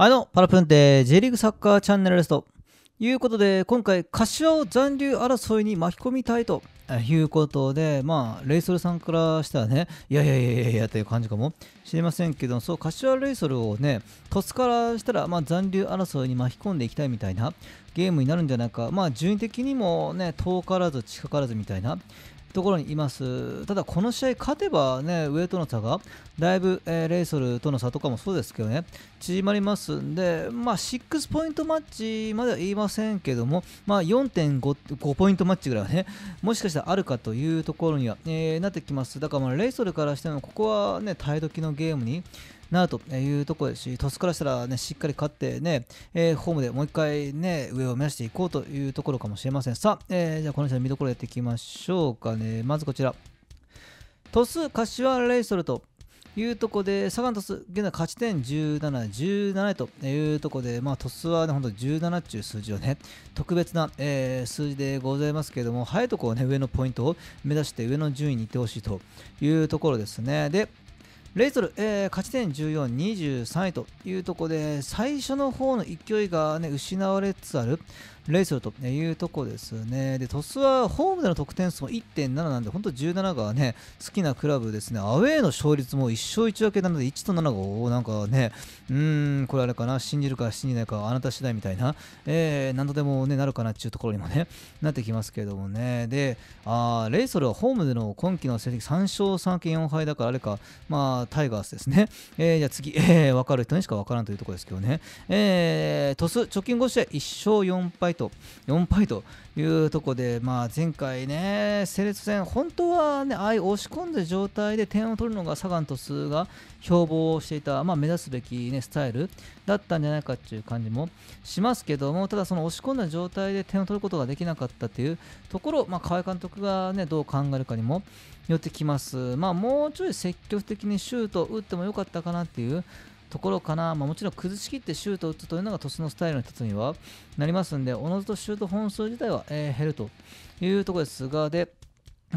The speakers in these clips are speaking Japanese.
はいどうも、パラプンテ J リーグサッカーチャンネルですと。いうことで、今回、柏を残留争いに巻き込みたいということで、まあ、レイソルさんからしたらね、いやいやいやいやいやという感じかもしれませんけど、そう、柏レイソルをね、トスからしたら、まあ、残留争いに巻き込んでいきたいみたいなゲームになるんじゃないか、まあ、順位的にもね、遠からず近からずみたいなところにいますただこの試合勝てばね上との差がだいぶ、えー、レイソルとの差とかもそうですけどね縮まりますんで、まあ、6ポイントマッチまでは言いませんけども、まあ、4.5ポイントマッチぐらいはね、もしかしたらあるかというところには、えー、なってきます。だからレイソルからしても、ここはね、耐え時のゲームになるというところですし、トスからしたらね、しっかり勝ってね、えー、ホームでもう一回ね、上を目指していこうというところかもしれません。さあ、えー、じゃあこの人の見どころやっていきましょうかね。まずこちら。トス、柏レイソルと、いうとこで、サガン鳥栖、現在勝ち点17、17位というとこで、まあ、鳥栖はね、本当17という数字はね、特別な、えー、数字でございますけれども、早いところね、上のポイントを目指して上の順位にいってほしいというところですね。で、レイソル、えー、勝ち点14、23位というところで、最初の方の勢いが、ね、失われつつある、レイするというとこですね。で、鳥栖はホームでの得点数も1.7なんで、本当17がね、好きなクラブですね。アウェーの勝率も1勝1分けなので、1と7が、なんかね、うーん、これあれかな、信じるか信じないか、あなた次第みたいな、えー、何度でもね、なるかなっていうところにもね、なってきますけどもね。で、あレイソルはホームでの今季の成績3勝3件4敗だから、あれか、まあ、タイガースですね。えー、じゃあ次、えー、分かる人にしか分からんというところですけどね。えー、鳥栖、直近5試合1勝4敗と4敗というとこで、まあ、前回ね、セレッ戦、本当はね、ああいう押し込んだ状態で点を取るのがサガン鳥栖が標榜していた、まあ、目指すべき、ね、スタイルだったんじゃないかっていう感じもしますけども、ただ、その押し込んだ状態で点を取ることができなかったというところ、まあ、河合監督が、ね、どう考えるかにもよってきます。まあ、もうちょい積極的にシュートを打ってもよかったかなっていうところかな、まあ、もちろん崩しきってシュートを打つというのが鳥栖のスタイルの一つにはなりますので、おのずとシュート本数自体は、えー、減るというところですが、で、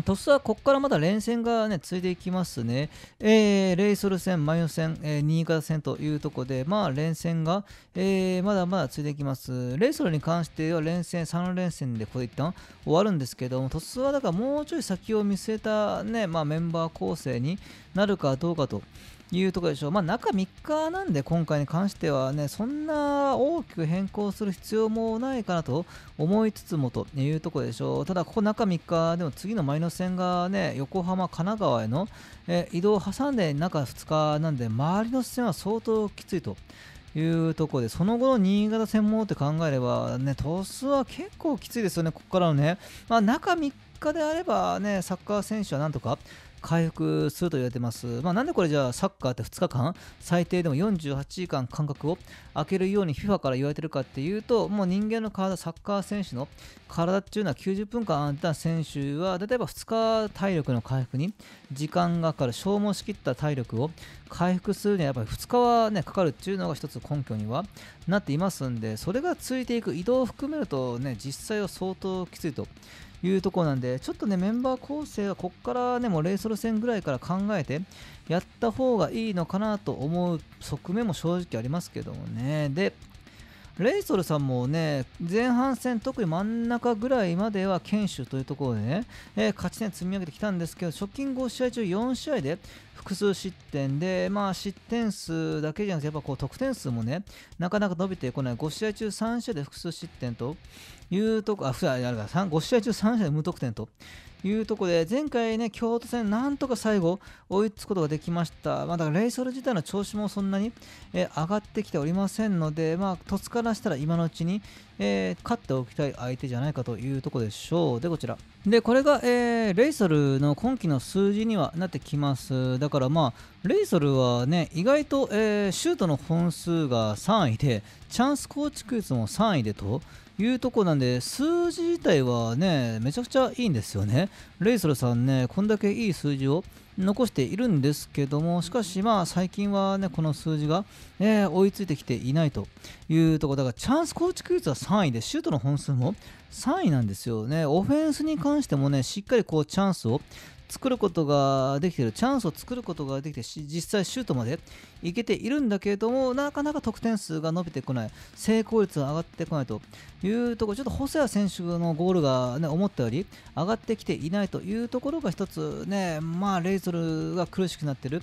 鳥栖はここからまだ連戦がね、続いていきますね。えー、レイソル戦、マヨ戦、えー、新潟戦というところで、まあ連戦が、えー、まだまだ続いていきます。レイソルに関しては連戦、3連戦でこれ一旦終わるんですけども、鳥栖はだからもうちょい先を見据えたね、まあメンバー構成になるかどうかというところでしょう。まあ、中3日なんで、今回に関してはね、そんな大きく変更する必要もないかなと思いつつもというところでしょう。ただ、ここ中3日、でも次のマイナス戦がね、横浜、神奈川への、え移動を挟んで中2日なんで、周りの線は相当きついと。いうとこで、その後の新潟戦もって考えれば、ね、トスは結構きついですよね、ここからのね。まあ、中3日であればね、サッカー選手はなんとか回復すると言われてます。まあ、なんでこれじゃあサッカーって2日間最低でも48時間間隔を空けるように FIFA から言われてるかっていうともう人間の体サッカー選手の体っていうのは90分間あった選手は例えば2日体力の回復に時間がかかる消耗しきった体力を回復するにはやっぱり2日はねかかるっていうのが一つ根拠にはなっていますんでそれがついていく移動を含めるとね実際は相当きついと。いうところなんで、ちょっとね、メンバー構成はこっからね、もうレイソル戦ぐらいから考えて、やった方がいいのかなと思う側面も正直ありますけどもね。で、レイソルさんもね、前半戦、特に真ん中ぐらいまでは堅守というところでね、えー、勝ち点積み上げてきたんですけど、直近5試合中4試合で複数失点で、まあ、失点数だけじゃなくて、やっぱこう得点数もね、なかなか伸びてこない、5試合中3試合で複数失点というとこ、あ、あれだ、5試合中3試合で無得点というところで、前回ね、京都戦、なんとか最後、追いつくことができました。まあ、だからレイソル自体の調子もそんなに、え上がってきておりませんので、まあ、突からしたら今のうちにえー、勝っておきたい相手じゃないかというとこでしょう。で、こちら。で、これが、えー、レイソルの今季の数字にはなってきます。だからまあ、レイソルはね、意外と、えー、シュートの本数が3位で、チャンス構築率も3位でというとこなんで、数字自体はね、めちゃくちゃいいんですよね。レイソルさんね、こんだけいい数字を残しているんですけどもしかしまあ最近はねこの数字が、えー、追いついてきていないというところだからチャンス構築率は3位でシュートの本数も3位なんですよね。オフェンスに関してもね、しっかりこうチャンスを作ることができてる、チャンスを作ることができて、実際シュートまでいけているんだけれども、なかなか得点数が伸びてこない、成功率が上がってこないというところ、ちょっと細谷選手のゴールが、ね、思ったより上がってきていないというところが一つね、まあ、レイソルが苦しくなってる。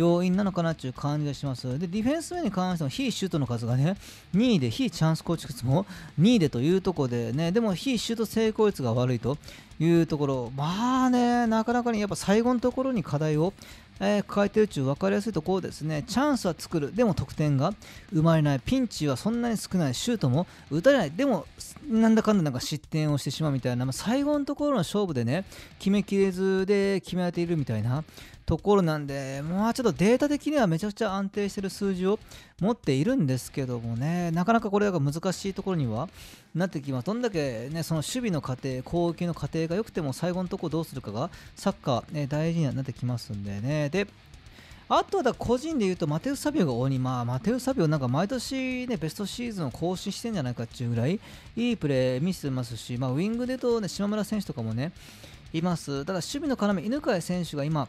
要因なのかなていう感じがします。で、ディフェンス面に関しても、非シュートの数がね、2位で、非チャンス構築率も2位でというところでね、でも非シュート成功率が悪いというところ、まあね、なかなかにやっぱ最後のところに課題をえー、抱えてる中分かりやすいところですねチャンスは作るでも得点が生まれないピンチはそんなに少ないシュートも打たれないでもなんだかんだなんか失点をしてしまうみたいな、まあ、最後のところの勝負でね決めきれずで決められているみたいなところなんで、まあ、ちょっとデータ的にはめちゃくちゃ安定してる数字を持っているんですけどもねなかなかこれが難しいところにはなってきますどんだけ、ね、その守備の過程攻撃の過程が良くても最後のところどうするかがサッカー、ね、大事になってきますんでねであとはだ個人で言うとマテウス・サビオが鬼、まあ、マテウス・サビオなんか毎年、ね、ベストシーズンを更新してんじゃないかっていうぐらいいいプレー見せてますし、まあ、ウイングで言うと、ね、島村選手とかもねいますただ守備の要犬飼選手が今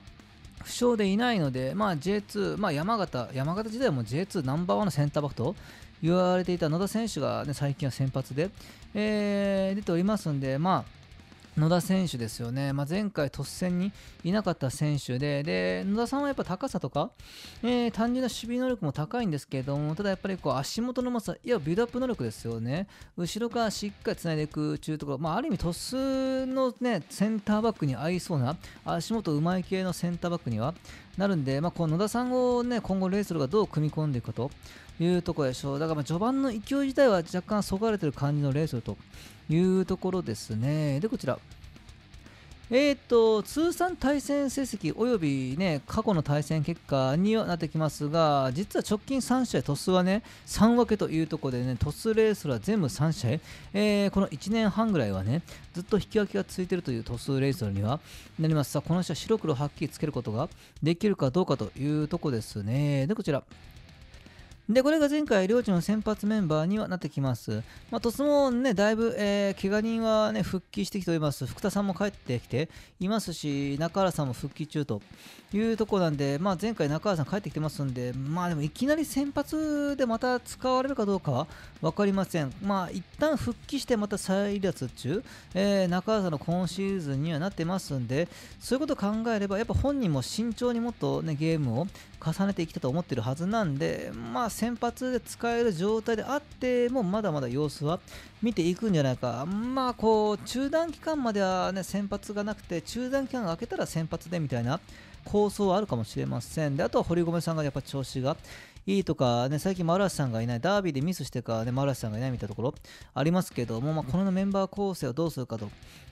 負傷でいないので、まあ、J2、まあ、山形、山形時代も J2 ナンバーワンのセンターバックと言われていた野田選手が、ね、最近は先発で、えー、出ておりますんで、まあ、野田選手ですよね、まあ、前回、突戦にいなかった選手でで野田さんはやっぱ高さとか、えー、単純な守備能力も高いんですけれどもただやっぱりこう足元のまさいやビルドアップ能力ですよね後ろからしっかりつないでいく中とか、まあ、ある意味、トスの、ね、センターバックに合いそうな足元うまい系のセンターバックにはなるんで、まあ、この野田さんを、ね、今後レイソルがどう組み込んでいくかというところでしょう。だからま序盤の勢い自体は若干そがれてる感じのレイソルというところですね。で、こちら、えーと、通算対戦成績及び、ね、過去の対戦結果にはなってきますが実は直近3試合鳥栖は、ね、3分けというところで、ね、鳥栖レースは全部3試合、えー、この1年半ぐらいは、ね、ずっと引き分けがついているという鳥栖レースにはなりますさこの試合白黒はっきりつけることができるかどうかというところですねでこちらで、これが前回、両地の先発メンバーにはなってきます。まあ、とつもね、だいぶ、えー、怪我人はね、復帰してきております。福田さんも帰ってきていますし、中原さんも復帰中というとこなんで、まあ、前回中原さん帰ってきてますんで、まあでもいきなり先発でまた使われるかどうかは分かりません。まあ、一旦復帰してまた再離脱中、えー、中原さんの今シーズンにはなってますんで、そういうことを考えれば、やっぱ本人も慎重にもっとね、ゲームを重ねていきたいと思ってるはずなんで、まあ、先発で使える状態であっても、まだまだ様子は見ていくんじゃないか、まあ、こう中断期間までは、ね、先発がなくて、中断期間が明けたら先発でみたいな構想はあるかもしれません。であとは堀米さんがやっぱ調子がいいとか、ね、最近丸橋さんがいない、ダービーでミスしてから、ね、丸橋さんがいないみたいなところありますけども、まあ、このメンバー構成をどうするかと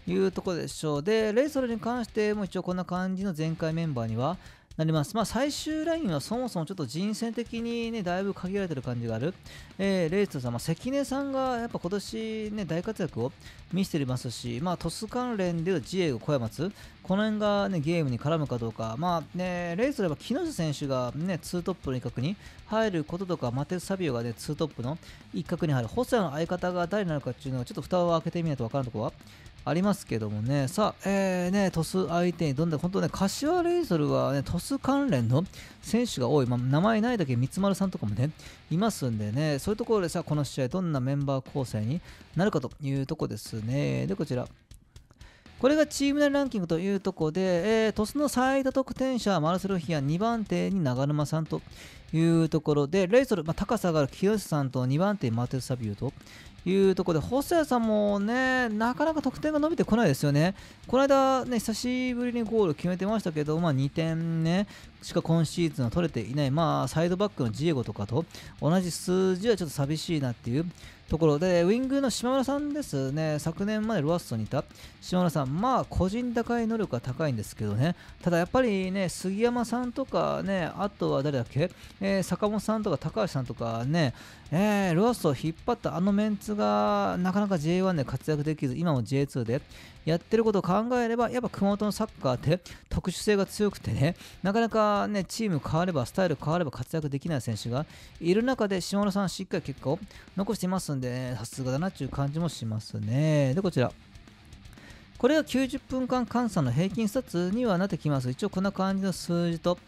いうところでしょう。で、レイソルに関しても一応こんな感じの前回メンバーには、なります。まあ、最終ラインはそもそもちょっと人選的にね、だいぶ限られてる感じがある。えー、レイスさん、まあ、関根さんがやっぱ今年ね、大活躍を見せていますし、まあ、トス関連ではジエゴ、小山津、この辺がね、ゲームに絡むかどうか、まあね、レイスといえば木下選手がね、2トップの一角に入ることとか、マテス・サビオがね、2トップの一角に入る、細谷の相方が誰になるかっていうのは、ちょっと蓋を開けてみないと分からんところは、ありますけどもね、さあ、えー、ね、トス相手にどんどん、本当ね、柏レイソルはね、トス関連の選手が多い、まあ、名前ないだけ三丸さんとかもね、いますんでね、そういうところでさ、この試合、どんなメンバー構成になるかというとこですね。で、こちら。これがチーム内ランキングというところで、えー、の最多得点者はマルセロ・ヒア2番手に長沼さんというところで、レイソル、まあ、高さがある清さんと2番手、マテス・サビューというところで、細谷さんもね、なかなか得点が伸びてこないですよね。この間、ね、久しぶりにゴール決めてましたけど、まあ、2点ね、しか今シーズンは取れていない、まあ、サイドバックのジエゴとかと同じ数字はちょっと寂しいなっていうところで、ウィングの島村さんですね、昨年までロアッソにいた島村さん、まあ、個人高い能力は高いんですけどね、ただやっぱりね、杉山さんとかね、あとは誰だっけ、えー、坂本さんとか高橋さんとかね、えー、ロアスを引っ張ったあのメンツがなかなか J1 で活躍できず今も J2 でやってることを考えればやっぱ熊本のサッカーって特殊性が強くてねなかなかねチーム変わればスタイル変われば活躍できない選手がいる中で下村さんしっかり結果を残していますんでさすがだなっていう感じもしますねでこちらこれが90分間換算の平均スタッツにはなってきます。一応こんな感じの数字と、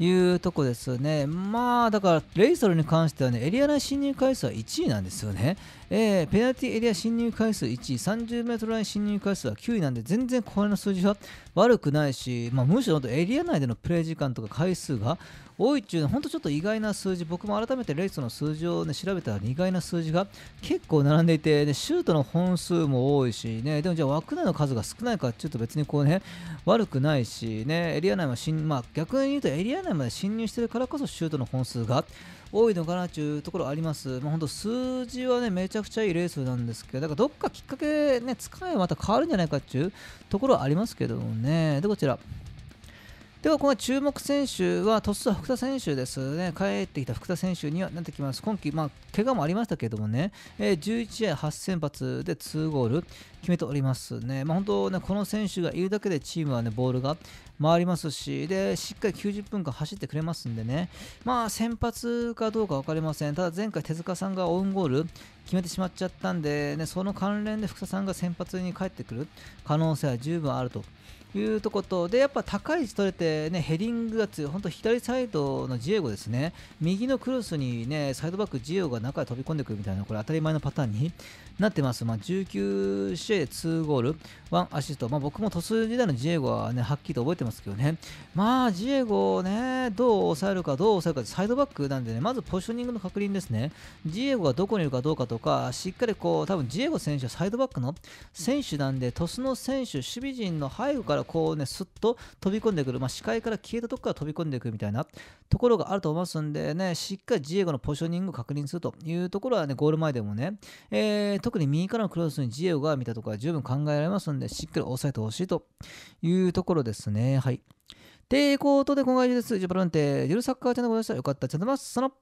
いうとこですね。まあ、だから、レイソルに関してはね、エリア内侵入回数は1位なんですよね。えー、ペナルティエリア侵入回数1位、30m ライン侵入回数は9位なんで、全然この数字は悪くないし、まあ、むしろエリア内でのプレー時間とか回数が多いっていうのは本当ちょっと意外な数字僕も改めてレイスの数字を、ね、調べたら意外な数字が結構並んでいて、ね、シュートの本数も多いし、ね、でもじゃあ枠内の数が少ないかちょっと別にこう、ね、悪くないし、ね、エリア内は、まあ、逆に言うとエリア内まで侵入してるからこそシュートの本数が多いのかなというところあります、まあ、本当数字はねめちゃくちゃいいレースなんですけど、だからどっかきっかけね、使えばまた変わるんじゃないかっていうところはありますけどもね、でこちら、では、この注目選手は、鳥栖は福田選手ですね。帰ってきた福田選手にはなってきます。今季、まあ、怪我もありましたけどもね、えー、11試合8先発で2ゴール決めておりますね。まあ、本当ね、この選手がいるだけでチームはね、ボールが回りますし、で、しっかり90分間走ってくれますんでね、まあ、先発かどうか分かりません。ただ、前回手塚さんがオウンゴール決めてしまっちゃったんで、ね、その関連で福田さんが先発に帰ってくる可能性は十分あるというとことでやっぱ高い位置取れて、ね、ヘディングが強い本当左サイドのジエゴですね右のクロスに、ね、サイドバックジエゴが中へ飛び込んでくるみたいなこれ当たり前のパターンになってます、まあ、19試合で2ゴール1アシスト、まあ、僕も鳥栖時代のジエゴは、ね、はっきりと覚えてますけどね、まあ、ジエゴを、ね、どう抑えるかどう抑えるかサイドバックなんで、ね、まずポジショニングの確認ですねジエゴがどこにいるかどうかとかしっかりこう多分ジエゴ選手はサイドバックの選手なんで鳥栖の選手守備陣の背後からこうね、すっと飛び込んでくる、まあ、視界から消えたとこから飛び込んでいくみたいなところがあると思いますんでね、しっかりジエゴのポジショニングを確認するというところはね、ゴール前でもね、えー、特に右からのクロスにジエゴが見たところは十分考えられますんで、しっかり押さえてほしいというところですね。はい。ということで、今回です。ジャパルンテ、ゆるサッカーチャンネルございました。よかった、チャンネルます。その